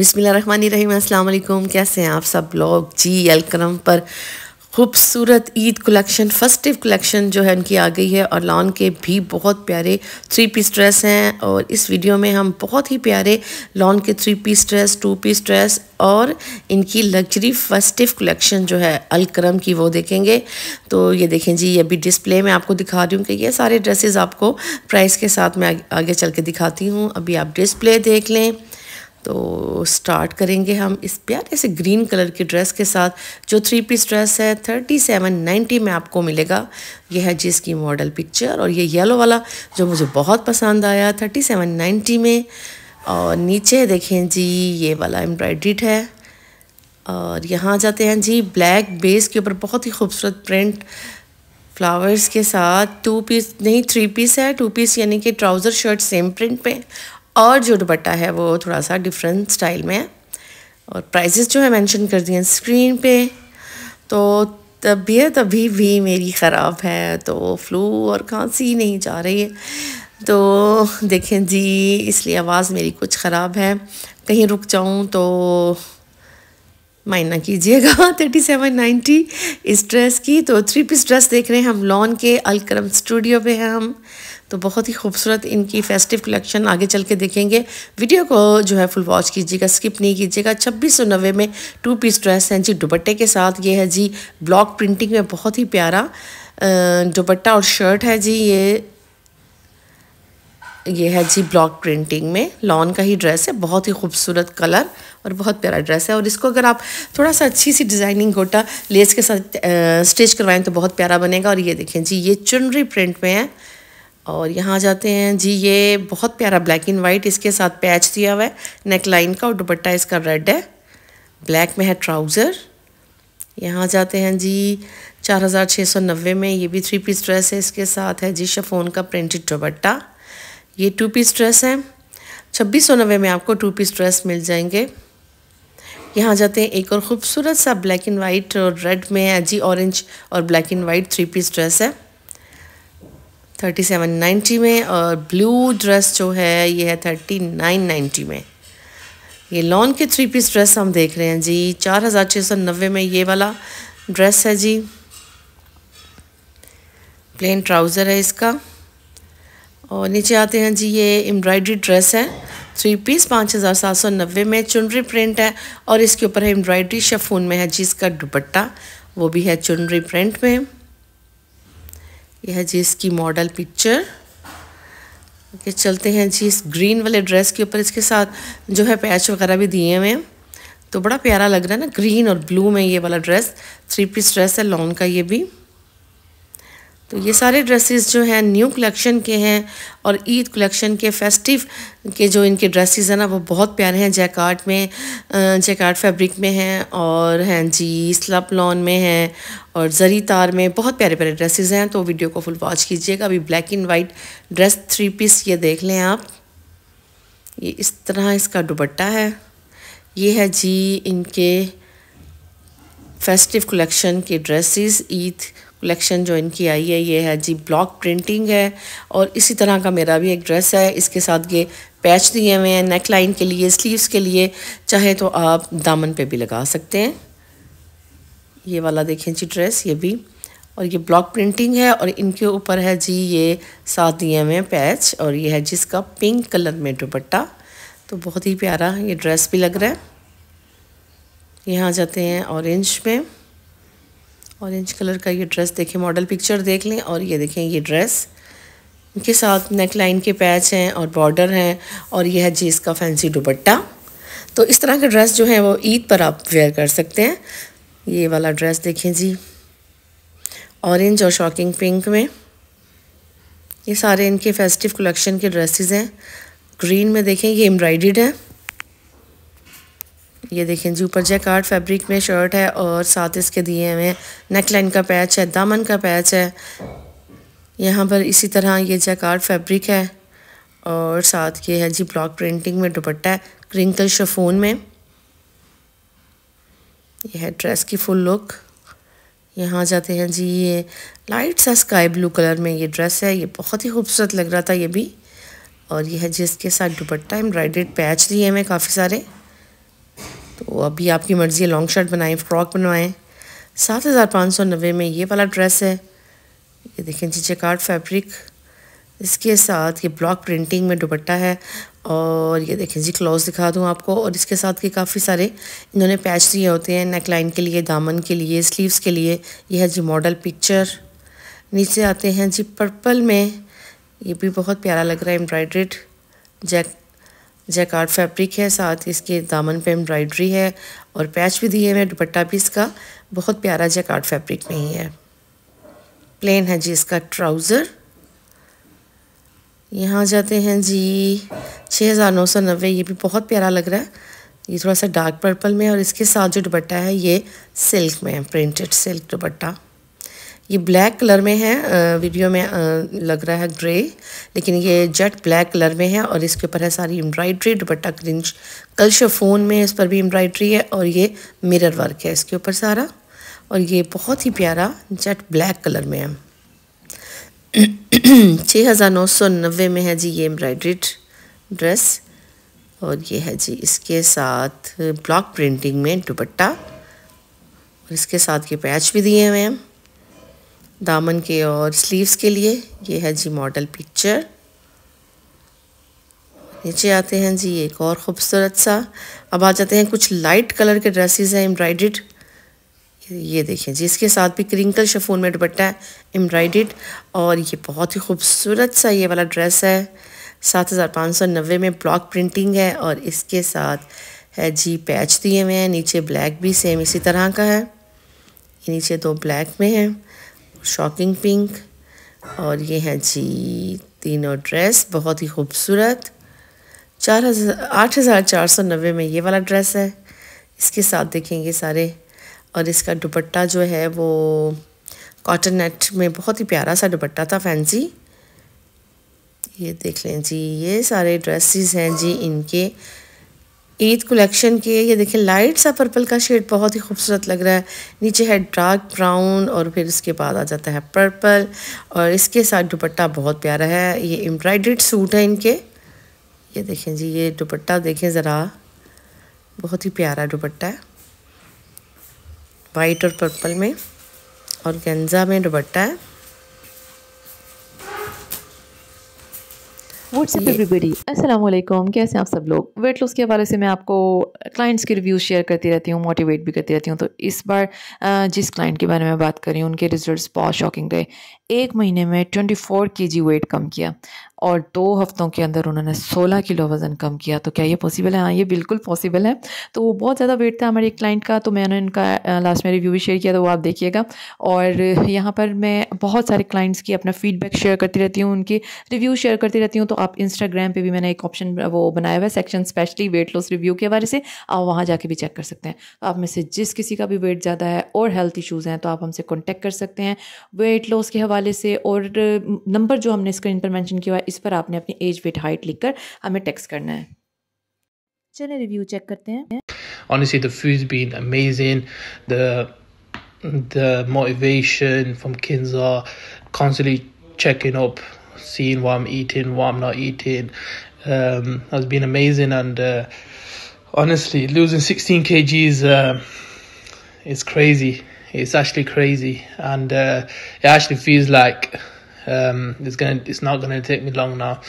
अस्सलाम वालेकुम कैसे हैं आप सब लोग जी अलक्रम पर खूबसूरत ईद कलेक्शन फस्टिव कलेक्शन जो है उनकी आ गई है और लॉन के भी बहुत प्यारे थ्री पीस ड्रेस हैं और इस वीडियो में हम बहुत ही प्यारे लॉन के three piece dress two piece dress और इनकी लग्जरी फस्टिव कलेक्शन जो है अलक्रम की वो देखेंगे तो ये देखें जी अभी डिस्प्ले में आपको दिखा रही हूँ कि ये सारे ड्रेसेस आपको प्राइस के साथ मैं आगे चल के दिखाती हूँ अभी आप डिस्प्ले देख लें तो स्टार्ट करेंगे हम इस प्यारे से ग्रीन कलर की ड्रेस के साथ जो थ्री पीस ड्रेस है थर्टी सेवन नाइन्टी में आपको मिलेगा यह है जिसकी मॉडल पिक्चर और ये येलो वाला जो मुझे बहुत पसंद आया थर्टी सेवन नाइन्टी में और नीचे देखें जी ये वाला एम्ब्रॉयड्रीड है और यहाँ जाते हैं जी ब्लैक बेस के ऊपर बहुत ही खूबसूरत प्रिंट फ्लावर्स के साथ टू पीस नहीं थ्री पीस है टू पीस यानी कि ट्राउज़र शर्ट सेम प्रिंट पे और जो दुपट्टा है वो थोड़ा सा डिफरेंट स्टाइल में है और प्राइजेस जो है मेंशन कर दिए स्क्रीन पे तो तबीयत अभी भी मेरी ख़राब है तो फ्लू और खांसी नहीं जा रही है तो देखें जी इसलिए आवाज़ मेरी कुछ ख़राब है कहीं रुक जाऊँ तो मायना कीजिएगा थर्टी सेवन नाइन्टी इस ड्रेस की तो थ्री पीस ड्रेस देख रहे हैं हम लॉन के अलक्रम स्टूडियो पे हैं हम तो बहुत ही खूबसूरत इनकी फेस्टिव कलेक्शन आगे चल के देखेंगे वीडियो को जो है फुल वॉच कीजिएगा स्किप नहीं कीजिएगा छब्बीस सौ नब्बे में टू पीस ड्रेस हैं जी दुपट्टे के साथ ये है जी ब्लॉक प्रिंटिंग में बहुत ही प्यारा दुपट्टा और शर्ट है जी ये ये है जी ब्लॉक प्रिंटिंग में लॉन का ही ड्रेस है बहुत ही खूबसूरत कलर और बहुत प्यारा ड्रेस है और इसको अगर आप थोड़ा सा अच्छी सी डिज़ाइनिंग गोटा लेस के साथ स्टिच करवाएं तो बहुत प्यारा बनेगा और ये देखें जी ये चुनरी प्रिंट में है और यहाँ जाते हैं जी ये बहुत प्यारा ब्लैक एंड वाइट इसके साथ पैच दिया हुआ है नेक लाइन का और दुपट्टा इसका रेड है ब्लैक में है ट्राउज़र यहाँ जाते हैं जी चार हज़ार छः सौ नब्बे में ये भी थ्री पीस ड्रेस है इसके साथ है जी शफोन का प्रिंटेड दुपट्टा ये टू पीस ड्रेस है छब्बीस सौ नब्बे में आपको टू पीस ड्रेस मिल जाएंगे यहाँ जाते हैं एक और ख़ूबसूरत सा ब्लैक एंड वाइट और रेड में है जी ऑरेंज और black and white three piece dress है थर्टी सेवन नाइन्टी में और ब्लू ड्रेस जो है ये है थर्टी नाइन नाइन्टी में ये लॉन के थ्री पीस ड्रेस हम देख रहे हैं जी चार हज़ार छः सौ नब्बे में ये वाला ड्रेस है जी प्लेन ट्राउज़र है इसका और नीचे आते हैं जी ये एम्ब्रॉयड्री ड्रेस है थ्री पीस पाँच हज़ार सात सौ नब्बे में चुनरी प्रिंट है और इसके ऊपर है एम्ब्रॉयड्री शफून में है जी इसका दुपट्टा वो भी है चुनरी प्रिंट में यह है जी इसकी मॉडल पिक्चर ओके चलते हैं जी इस ग्रीन वाले ड्रेस के ऊपर इसके साथ जो है पैच वगैरह भी दिए हुए हैं तो बड़ा प्यारा लग रहा है ना ग्रीन और ब्लू में ये वाला ड्रेस थ्री पीस ड्रेस है लॉन्ग का ये भी तो ये सारे ड्रेसेस जो हैं न्यू कलेक्शन के हैं और ईद कलेक्शन के फेस्टिव के जो इनके ड्रेसेस हैं ना वो बहुत प्यारे हैं जैकार्ड में जैकार्ड फैब्रिक में हैं और हैं हाँ जी स्लप लॉन में हैं और जरी तार में बहुत प्यारे प्यारे ड्रेसेस हैं तो वीडियो को फुल वॉच कीजिएगा अभी black and white dress three piece ये देख लें आप ये इस तरह इसका दुपट्टा है ये है जी इनके फेस्टिव कलेक्शन के ड्रेसेस ईद कलेक्शन जो इनकी आई है ये है जी ब्लॉक प्रिंटिंग है और इसी तरह का मेरा भी एक ड्रेस है इसके साथ ये पैच दिए हुए हैं नेक लाइन के लिए स्लीव्स के लिए चाहे तो आप दामन पे भी लगा सकते हैं ये वाला देखें जी ड्रेस ये भी और ये ब्लॉक प्रिंटिंग है और इनके ऊपर है जी ये साथ दिए हुए पैच और ये है जिसका पिंक कलर में दुपट्टा तो बहुत ही प्यारा ये ड्रेस भी लग रहा है यहाँ जाते हैं ऑरेंज में ऑरेंज कलर का ये ड्रेस देखें मॉडल पिक्चर देख लें और ये देखें ये ड्रेस इनके साथ नेक लाइन के पैच हैं और बॉर्डर हैं और यह है जी इसका फैंसी दुपट्टा तो इस तरह का ड्रेस जो है वो ईद पर आप वेयर कर सकते हैं ये वाला ड्रेस देखें जी ऑरेंज और शॉकिंग पिंक में ये सारे इनके फेस्टिव कलेक्शन के ड्रेसेस हैं ग्रीन में देखें ये एम्ब्राइड है ये देखें जी ऊपर जैकार्ड फैब्रिक में शर्ट है और साथ इसके दिए हुए हैं नेकलाइन का पैच है दामन का पैच है यहाँ पर इसी तरह ये जैकार्ड फैब्रिक है और साथ ये है जी ब्लॉक प्रिंटिंग में दुपट्टा है क्रिंकल शफोन में यह है ड्रेस की फुल लुक यहाँ जाते हैं जी ये लाइट सा स्काई ब्लू कलर में ये ड्रेस है ये बहुत ही खूबसूरत लग रहा था ये भी और यह है जिसके साथ दुपट्टा एम्ब्रॉयडेड पैच दिए हैं काफ़ी सारे तो अभी आपकी मर्ज़ी है लॉन्ग शर्ट बनाएं फ्रॉक बनवाएं सात हज़ार पाँच सौ नबे में ये वाला ड्रेस है ये देखें कार्ड फैब्रिक इसके साथ ये ब्लॉक प्रिंटिंग में दुपट्टा है और ये देखें जी क्लॉज दिखा दूँ आपको और इसके साथ के काफ़ी सारे इन्होंने पैच दिए होते हैं नेक लाइन के लिए दामन के लिए स्लीव्स के लिए यह है जी मॉडल पिक्चर नीचे आते हैं जी पर्पल में ये भी बहुत प्यारा लग रहा है एम्ब्रॉयड्रेड जैक जैकार्ड फैब्रिक है साथ इसके दामन पे एम्ब्रॉयडरी है और पैच भी दिए हुए हैं दुपट्टा भी इसका बहुत प्यारा जैकार्ड फैब्रिक में ही है प्लेन है जी इसका ट्राउज़र यहाँ जाते हैं जी छः हज़ार नौ सौ नब्बे ये भी बहुत प्यारा लग रहा है ये थोड़ा सा डार्क पर्पल में और इसके साथ जो दुपट्टा है ये सिल्क में प्रिंटेड सिल्क दुपट्टा ये ब्लैक कलर में है वीडियो में लग रहा है ग्रे लेकिन ये जेट ब्लैक कलर में है और इसके ऊपर है सारी embroidery dupatta crinkle chiffon में इस पर भी एम्ब्रॉयड्री है और ये मिरर वर्क है इसके ऊपर सारा और ये बहुत ही प्यारा जेट ब्लैक कलर में है छः हज़ार नौ सौ नब्बे में है जी ये एम्ब्रॉयड्रीड ड्रेस और ये है जी इसके साथ ब्लॉक प्रिंटिंग में दुपट्टा और इसके साथ ये पैच भी दिए हुए हैं दामन के और स्लीव्स के लिए ये है जी मॉडल पिक्चर नीचे आते हैं जी एक और ख़ूबसूरत सा अब आ जाते हैं कुछ लाइट कलर के ड्रेसेस हैं एम्ब्रॉयड ये देखें जी इसके साथ भी क्रिंकल शफून में दुपट्टा है एम्ब्रॉयड और ये बहुत ही खूबसूरत सा ये वाला ड्रेस है सात हज़ार पाँच सौ नब्बे में ब्लॉक प्रिंटिंग है और इसके साथ है जी पैच दिए हुए हैं नीचे ब्लैक भी सेम इसी तरह का है नीचे दो ब्लैक में है शॉकिंग पिंक और ये है जी तीनों ड्रेस बहुत ही खूबसूरत चार हज़ार आठ हज़ार चार सौ नब्बे में ये वाला ड्रेस है इसके साथ देखेंगे सारे और इसका दुपट्टा जो है वो कॉटन नेट में बहुत ही प्यारा सा दुपट्टा था फैंसी ये देख लें जी ये सारे ड्रेसेस हैं जी इनके ईद कलेक्शन की है ये देखिए लाइट सा पर्पल का शेड बहुत ही खूबसूरत लग रहा है नीचे है डार्क ब्राउन और फिर इसके बाद आ जाता है पर्पल और इसके साथ दुपट्टा बहुत प्यारा है ये एम्ब्रॉयड्रेड सूट है इनके ये देखें जी ये दुपट्टा देखें ज़रा बहुत ही प्यारा दुपट्टा है वाइट और पर्पल में और गेंजा में दुपट्टा है एवरीबडी असलम कैसे हैं आप सब लोग वेट लॉस के हवाले से मैं आपको क्लाइंट्स uh, के रिव्यूज़ शेयर करती रहती हूँ मोटिवेट भी करती रहती हूँ तो इस बार uh, जिस क्लाइंट के बारे में बात कर रही हूँ उनके रिजल्ट्स बहुत शॉकिंग गए एक महीने में ट्वेंटी फोर के जी वेट कम किया और दो हफ्तों के अंदर उन्होंने सोलह किलो वज़न कम किया तो क्या ये पॉसिबल है हाँ ये बिल्कुल पॉसिबल है तो वो बहुत ज़्यादा वेट था हमारे एक क्लाइंट का तो मैंने उनका लास्ट में रिव्यू भी शेयर किया तो वो आप देखिएगा और यहाँ पर मैं बहुत सारे क्लाइंट्स की अपना फीडबैक शेयर करती रहती हूँ उनके रिव्यू शेयर करती रहती हूँ तो आप इंस्टाग्राम पर भी मैंने एक ऑप्शन वो बनाया हुआ है section specially weight loss review के बारे से आप वहाँ जाके भी चेक कर सकते हैं तो आप में से जिस किसी का भी वेट ज़्यादा है और हेल्थ इशूज़ हैं तो आप हमसे कॉन्टैक्ट कर सकते हैं वेट लॉस के हवाले से और नंबर जो हमने स्क्रीन पर मैंशन किया है इस पर आपने अपनी एज वेट हाइट लिखकर हमें टेक्स्ट करना है चलिए रिव्यू चेक करते हैं Honestly, the food's been amazing. The the motivation from kids constantly checking up, seeing what I'm eating, what I'm not eating. Um, has been amazing, and uh, honestly, losing 16 kgs uh, is crazy. It's actually crazy, and uh, it actually feels like um, it's gonna, it's not gonna take me long now.